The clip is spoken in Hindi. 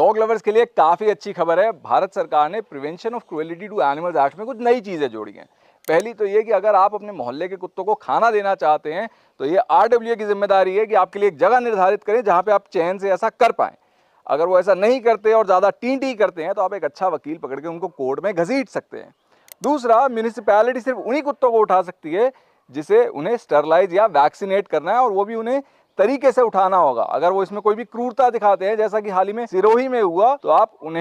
डॉग लवर्स के लिए काफ़ी अच्छी खबर है भारत सरकार ने prevention of cruelty to animals act में कुछ नई चीज़ें जोड़ी हैं पहली तो ये कि अगर आप अपने मोहल्ले के कुत्तों को खाना देना चाहते हैं तो ये आर की जिम्मेदारी है कि आपके लिए एक जगह निर्धारित करें जहाँ पर आप चैन से ऐसा कर पाएँ अगर वो ऐसा नहीं करते और ज़्यादा टी टी करते हैं तो आप एक अच्छा वकील पकड़ के उनको कोर्ट में घसीट सकते हैं दूसरा म्यूनिसिपैलिटी सिर्फ उन्हीं कुत्तों को उठा सकती है जिसे उन्हें स्टरलाइज या वैक्सीनेट करना है और वो भी उन्हें तरीके से उठाना होगा अगर वो इसमें कोई भी क्रूरता दिखाते हैं जैसा कि हाल ही में सिरोही में हुआ तो आप उन्हें